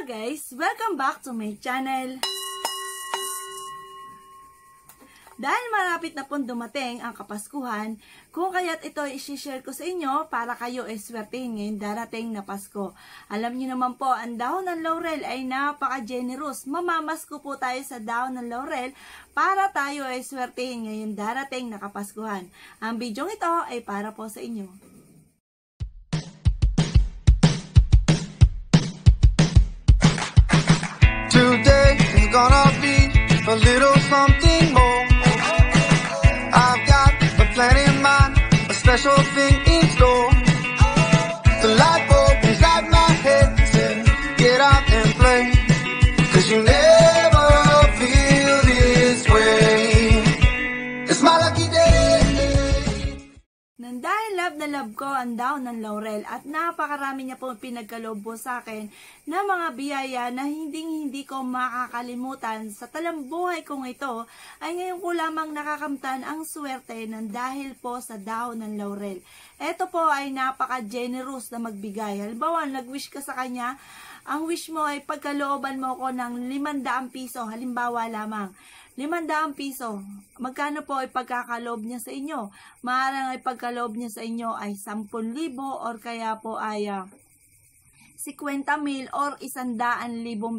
Hello guys! Welcome back to my channel! Dahil malapit na pong dumating ang Kapaskuhan, kung kaya't ito ay isishare ko sa inyo para kayo ay swertein ngayong darating na Pasko. Alam niyo naman po, ang dahon ng laurel ay napaka-generous. Mamamasko po tayo sa dahon ng laurel para tayo ay swertein ngayong darating na Kapaskuhan. Ang bidyong ito ay para po sa inyo. gonna be a little something na love ko ang down ng Laurel at napakarami niya pong pinagkalobo sa akin na mga biyaya na hindi hindi ko makakalimutan sa talambuhay kong ito ay ngayon ko lamang nakakamtan ang swerte ng dahil po sa down ng Laurel. Ito po ay napaka-generous na magbigay. Halimbawa, nag-wish ka sa kanya, ang wish mo ay pagkalooban mo ko ng 500 piso, halimbawa lamang. 500 piso. Magkano po ay ipagkakaloob niya sa inyo? Maaaring ipagkaloob niya sa inyo ay 10,000 or kaya po ay uh, ah, 50,000 or 100,000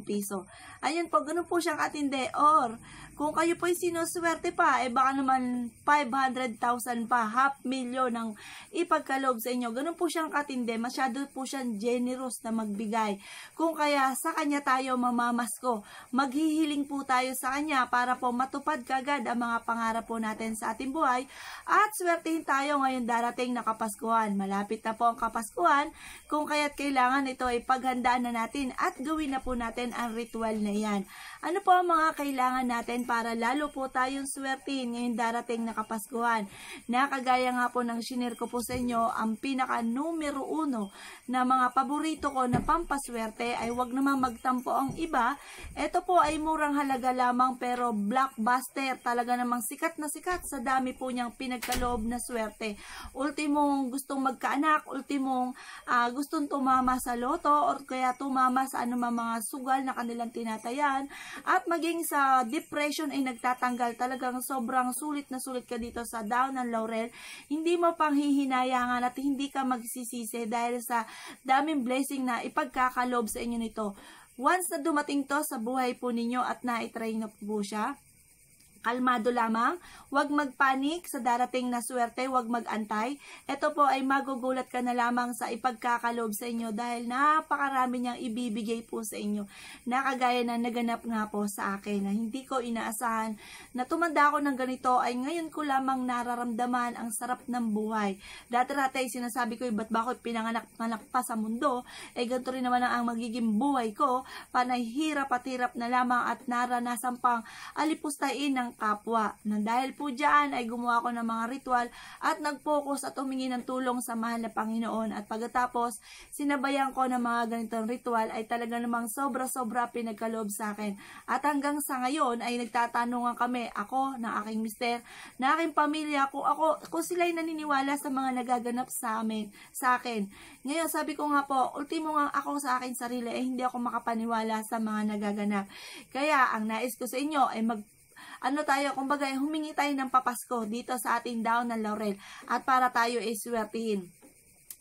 piso. Ayun po, ganun po siyang katindi or kung kayo po'y sinuswerte pa, eh baka naman 500,000 pa, half million ang ipagkaloob sa inyo. Ganun po siyang katindi, masyado po siyang generous na magbigay. Kung kaya sa kanya tayo mamamasko, maghihiling po tayo sa kanya para po matupad kagad ang mga pangarap po natin sa ating buhay at swertihin tayo ngayon darating na Kapaskuhan. Malapit na po ang Kapaskuhan, kung kaya't kailangan ito ay paghandaan na natin at gawin na po natin ang ritual na yan. Ano po ang mga kailangan natin natin para lalo po tayong swertin ngayong darating na Kapaskuhan. Nakagaya nga po ng shinir ko po sa inyo, ang pinaka numero uno na mga paborito ko na pampaswerte ay wag naman magtampo ang iba. Ito po ay murang halaga lamang pero blockbuster talaga namang sikat na sikat sa dami po niyang pinagkaloob na swerte. Ultimong gustong magkaanak, ultimong uh, gustong tumama sa loto or kaya tumama sa anumang mga sugal na kanilang tinatayan at maging sa depression inflation ay nagtatanggal. Talagang sobrang sulit na sulit ka dito sa down ng laurel. Hindi mo pang hihinayangan at hindi ka magsisisi dahil sa daming blessing na ipagkakalob sa inyo nito. Once na dumating to sa buhay po ninyo at na-try na po siya, Kalmado lamang, huwag magpanik sa darating na swerte, huwag magantay. Ito po ay magugulat ka na lamang sa ipagkakaloob sa inyo dahil napakarami niyang ibibigay po sa inyo. Nakagaya na naganap nga po sa akin na hindi ko inaasahan na tumanda ako ng ganito ay ngayon ko lamang nararamdaman ang sarap ng buhay. Dati-dati sinasabi ko, eh, ba't ba ako pinanganak-anak pa sa mundo? Eh ganito rin naman ang magiging buhay ko. Panay hirap at hirap na lamang at naranasan pang alipustain ng ng kapwa. Na dahil po dyan ay gumawa ko ng mga ritual at nag-focus at humingi ng tulong sa mahal na Panginoon. At pagkatapos, sinabayan ko ng mga ganitong ritual ay talaga namang sobra-sobra pinagkaloob sa akin. At hanggang sa ngayon ay nagtatanungan kami, ako, na aking mister, na aking pamilya, kung ako, kung sila ay naniniwala sa mga nagaganap sa amin, sa akin. Ngayon, sabi ko nga po, ultimo nga ako sa akin sarili, eh hindi ako makapaniwala sa mga nagaganap. Kaya, ang nais ko sa inyo ay mag ano tayo, kumbaga humingi tayo ng papasko dito sa ating down ng laurel at para tayo ay swertihin.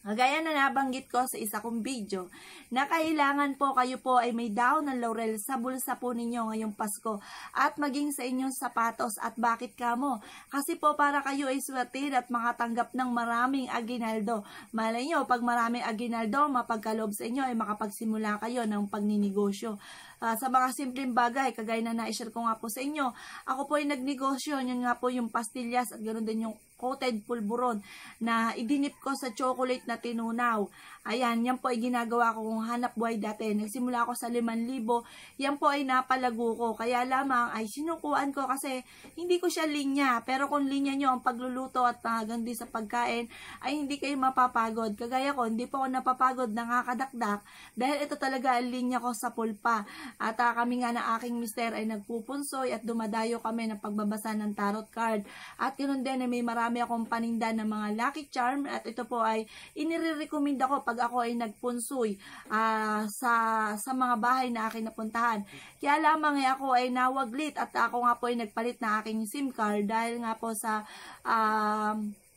Kagaya na nabanggit ko sa isa kong video na kailangan po kayo po ay may down ng laurel sa bulsa po ninyo ngayong Pasko at maging sa inyong sapatos at bakit ka mo. Kasi po para kayo ay swertin at makatanggap ng maraming aginaldo. Malay nyo, pag maraming aginaldo, mapagkalob sa inyo ay makapagsimula kayo ng pagninegosyo uh, sa mga simpleng bagay, kagaya na na-share ko nga po sa inyo. Ako po ay nagnegosyo, yun nga po yung pastillas at ganoon din yung coated pulburon na idinip ko sa chocolate na tinunaw. Ayan, yan po ay ginagawa ko kung hanap buhay dati. Nagsimula ako sa 5,000. Yan po ay napalago ko. Kaya lamang ay sinukuan ko kasi hindi ko siya linya. Pero kung linya nyo ang pagluluto at ah, nagandi sa pagkain, ay hindi kayo mapapagod. Kagaya ko, hindi po ako napapagod, nakakadakdak. Dahil ito talaga ang linya ko sa pulpa. At uh, kami nga na aking mister ay nagpupunsoy at dumadayo kami ng pagbabasa ng tarot card. At ganoon din ay eh, may marami akong paninda ng mga lucky charm at ito po ay inirecommend ako pag ako ay nagpunsoy uh, sa, sa mga bahay na akin napuntahan. Kaya lamang ay eh, ako ay nawaglit at ako nga po ay nagpalit na aking SIM card dahil nga po sa um, uh,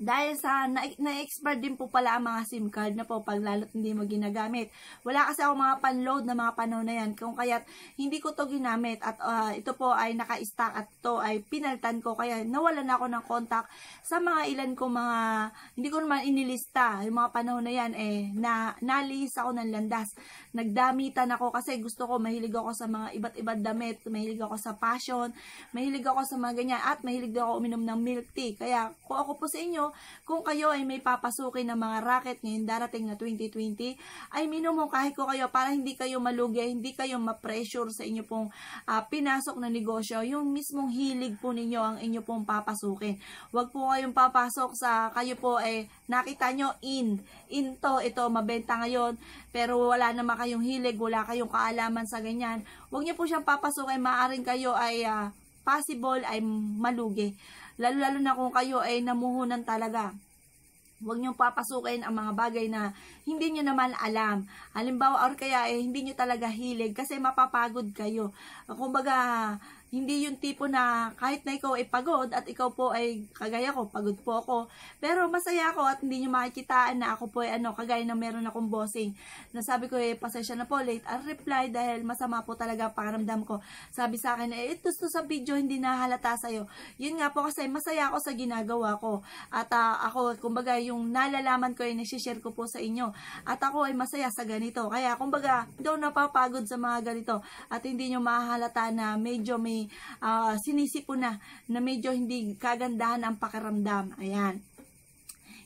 dahil sa na-expire na din po pala ang mga SIM card na po pag lalo't hindi mo ginagamit. Wala kasi ako mga panload na mga panahon na yan. Kung kaya hindi ko to ginamit at uh, ito po ay naka-stack at to ay pinaltan ko. Kaya nawalan ako ng contact sa mga ilan ko mga, hindi ko naman inilista. Yung mga panahon na yan eh, na, nalihis ako ng landas. Nagdamitan ako kasi gusto ko, mahilig ako sa mga iba't iba't damit. Mahilig ako sa passion. Mahilig ako sa mga ganyan. At mahilig ako uminom ng milk tea. Kaya kung ako po sa inyo, kung kayo ay may papasukin ng mga racket ngayon darating na 2020, ay minumungkahi ko kayo para hindi kayo malugi, hindi kayo ma-pressure sa inyo pong uh, pinasok na negosyo. Yung mismong hilig po ninyo ang inyo pong papasukin. Huwag po kayong papasok sa kayo po ay nakita nyo in. In to, ito, mabenta ngayon. Pero wala naman kayong hilig, wala kayong kaalaman sa ganyan. Huwag nyo po siyang papasukin. Maaring kayo ay... Uh, possible ay malugi. Lalo-lalo na kung kayo ay namuhunan talaga. Huwag niyong papasukin ang mga bagay na hindi niyo naman alam. Halimbawa, or kaya eh, hindi niyo talaga hilig kasi mapapagod kayo. Kung Kumbaga, hindi yung tipo na kahit na ikaw ay pagod at ikaw po ay kagaya ko, pagod po ako. Pero masaya ako at hindi nyo makikitaan na ako po ay ano, kagaya na meron akong bossing. Nasabi ko eh, pasensya na po, late a reply dahil masama po talaga pakaramdam ko. Sabi sa akin, eh, ito sa video, hindi nahalata sa'yo. Yun nga po kasi masaya ako sa ginagawa ko. At uh, ako, kumbaga, yung nalalaman ko ay nag-share ko po sa inyo. At ako ay masaya sa ganito. Kaya, kumbaga, daw napapagod sa mga ganito. At hindi nyo mahalata na medyo may uh, ah, sinisipo na na medyo hindi kagandahan ang pakiramdam. Ayan.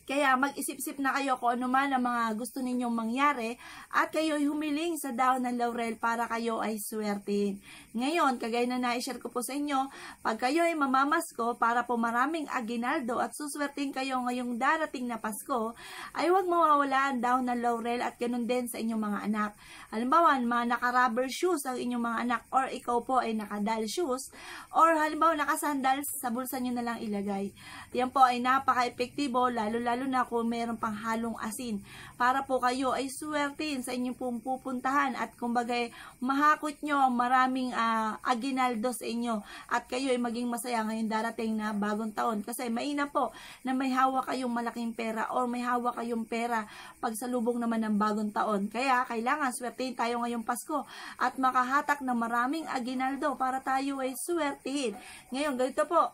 Kaya mag-isip-isip na kayo kung ano man ang mga gusto ninyong mangyari at kayo'y humiling sa daon ng laurel para kayo ay swertin. Ngayon, kagaya na na-share ko po sa inyo, pag kayo ay mamamasko para po maraming aginaldo at suswertin kayo ngayong darating na Pasko, ay huwag mawawala ang daon ng laurel at ganun din sa inyong mga anak. Halimbawa, mga naka-rubber shoes ang inyong mga anak or ikaw po ay naka-dal shoes or halimbawa naka-sandals sa bulsa nyo na lang ilagay. Yan po ay napaka-epektibo lalo lalo lalo na kung meron pang halong asin. Para po kayo ay swertin sa inyong pong pupuntahan at kumbaga mahakot nyo ang maraming uh, ah, aginaldo sa inyo at kayo ay maging masaya ngayong darating na bagong taon. Kasi maina po na may hawak kayong malaking pera or may hawak kayong pera pagsalubong naman ng bagong taon. Kaya kailangan swertin tayo ngayong Pasko at makahatak ng maraming aginaldo para tayo ay swertin. Ngayon, ganito po,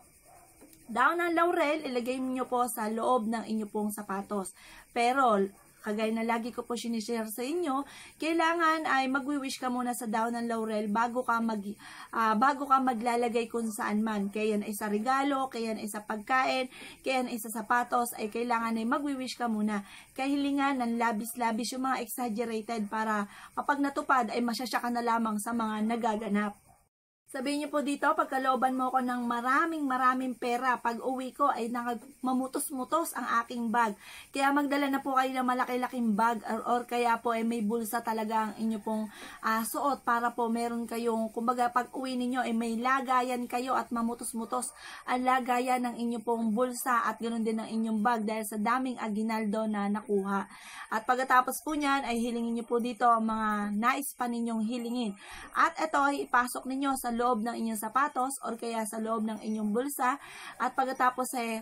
daon ng laurel, ilagay niyo po sa loob ng inyo pong sapatos. Pero, kagaya na lagi ko po sinishare sa inyo, kailangan ay magwi-wish ka muna sa daon ng laurel bago ka mag uh, bago ka maglalagay kung saan man. Kaya yan ay sa regalo, kaya yan ay sa pagkain, kaya yan ay sa sapatos, ay kailangan ay magwi-wish ka muna. Kahilingan ng labis-labis yung mga exaggerated para kapag natupad ay masyasya ka na lamang sa mga nagaganap. Sabihin niyo po dito, pagkalooban mo ko ng maraming maraming pera, pag uwi ko ay mamutos-mutos ang aking bag. Kaya magdala na po kayo ng malaki-laking bag or, or kaya po ay eh, may bulsa talaga ang inyo pong uh, suot para po meron kayong, kumbaga pag uwi ninyo ay eh, may lagayan kayo at mamutos-mutos ang lagayan ng inyo pong bulsa at ganoon din ang inyong bag dahil sa daming aginaldo na nakuha. At pagkatapos po niyan ay hilingin niyo po dito ang mga nais pa ninyong hilingin. At ito ay ipasok ninyo sa loob ng inyong sapatos or kaya sa loob ng inyong bulsa. At pagkatapos eh,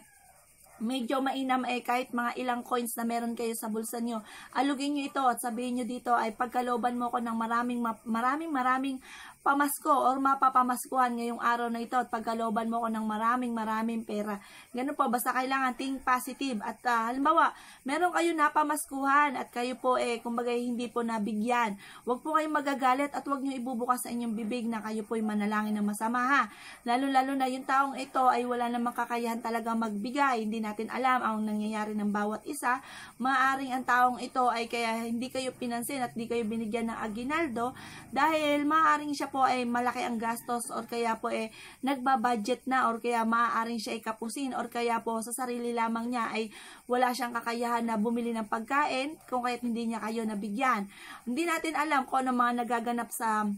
medyo mainam eh, kahit mga ilang coins na meron kayo sa bulsa nyo, alugin nyo ito at sabihin nyo dito ay pagkaloban mo ko ng maraming, maraming, maraming pamasko or mapapamaskuhan ngayong araw na ito at pagkaloban mo ko ng maraming maraming pera. Ganun po, basta kailangan think positive at uh, halimbawa, meron kayo napamaskuhan at kayo po eh, kumbaga hindi po nabigyan. Huwag po kayong magagalit at huwag nyo ibubukas sa inyong bibig na kayo po ay manalangin ng masama ha. Lalo-lalo na yung taong ito ay wala namang kakayahan talaga magbigay, hindi na natin alam ang nangyayari ng bawat isa, maaring ang taong ito ay kaya hindi kayo pinansin at hindi kayo binigyan ng aginaldo dahil maaring siya po ay malaki ang gastos or kaya po eh nagbabudget na or kaya maaring siya ay kapusin or kaya po sa sarili lamang niya ay wala siyang kakayahan na bumili ng pagkain kung kaya't hindi niya kayo nabigyan. Hindi natin alam kung ano mga nagaganap sa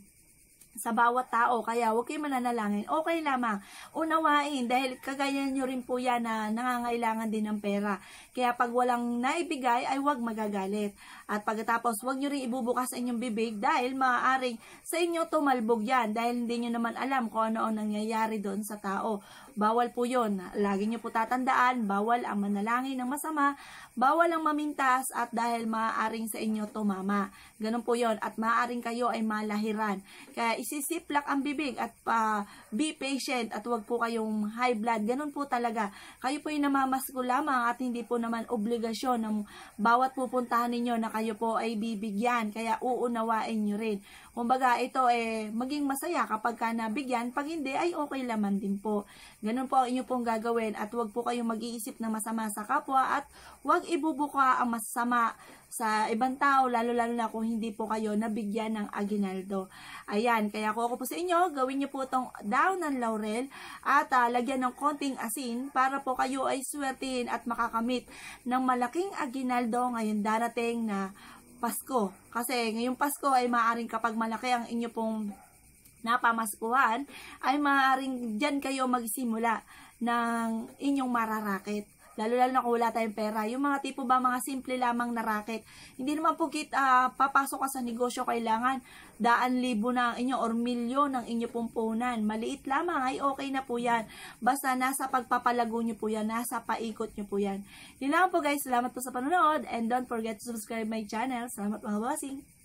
sa bawat tao. Kaya huwag kayong mananalangin. Okay lamang. Unawain dahil kagaya nyo rin po yan na nangangailangan din ng pera. Kaya pag walang naibigay ay huwag magagalit. At pagkatapos huwag nyo rin ibubukas inyong bibig dahil maaaring sa inyo tumalbog yan dahil hindi nyo naman alam kung ano ang nangyayari doon sa tao. Bawal po yon. Lagi nyo po tatandaan, bawal ang manalangin ng masama, bawal ang mamintas at dahil maaaring sa inyo tumama. Ganun po yon At maaaring kayo ay malahiran. Kaya isisiplak ang bibig at pa uh, be patient at huwag po kayong high blood. Ganun po talaga. Kayo po yung namamasko lamang at hindi po naman obligasyon ng bawat pupuntahan ninyo na kayo po ay bibigyan. Kaya uunawain nyo rin. Kumbaga, ito eh, maging masaya kapag ka nabigyan. Pag hindi, ay okay laman din po. Ganun po ang inyo pong gagawin at huwag po kayong mag-iisip na masama sa kapwa at huwag ibubuka ang masama sa ibang tao, lalo-lalo na kung hindi po kayo nabigyan ng aginaldo. Ayan, kaya ko ako po sa inyo, gawin niyo po itong daw ng laurel at uh, lagyan ng konting asin para po kayo ay swertiin at makakamit ng malaking aginaldo ngayon darating na Pasko. Kasi ngayong Pasko ay maaaring kapag malaki ang inyo pong napamaskuhan, ay maaaring dyan kayo magsimula ng inyong mararakit. Lalo-lalo na kung wala tayong pera. Yung mga tipo ba, mga simple lamang na racket. Hindi naman po kit, uh, papasok ka sa negosyo, kailangan daan libo na ang inyo or milyon ang inyo pumpunan. Maliit lamang ay okay na po yan. Basta nasa pagpapalago nyo po yan, nasa paikot nyo po yan. Yun lang po guys, salamat po sa panonood and don't forget to subscribe my channel. Salamat mga bossing!